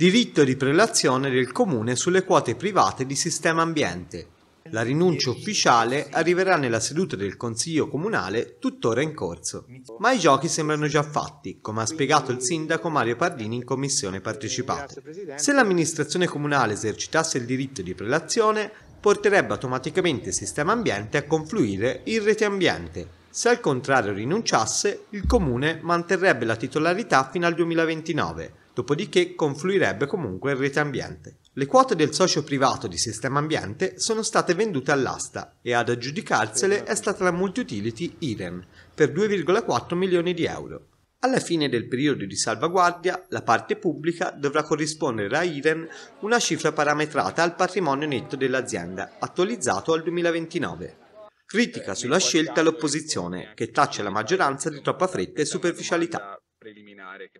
diritto di prelazione del Comune sulle quote private di sistema ambiente. La rinuncia ufficiale arriverà nella seduta del Consiglio Comunale tuttora in corso. Ma i giochi sembrano già fatti, come ha spiegato il sindaco Mario Pardini in commissione partecipata. Se l'amministrazione comunale esercitasse il diritto di prelazione, porterebbe automaticamente il sistema ambiente a confluire in rete ambiente. Se al contrario rinunciasse, il comune manterrebbe la titolarità fino al 2029 dopodiché confluirebbe comunque in rete ambiente. Le quote del socio privato di Sistema Ambiente sono state vendute all'asta e ad aggiudicarsele è stata la multiutility IREN per 2,4 milioni di euro. Alla fine del periodo di salvaguardia, la parte pubblica dovrà corrispondere a IREN una cifra parametrata al patrimonio netto dell'azienda, attualizzato al 2029. Critica sulla scelta l'opposizione, che taccia la maggioranza di troppa fretta e superficialità. Preliminare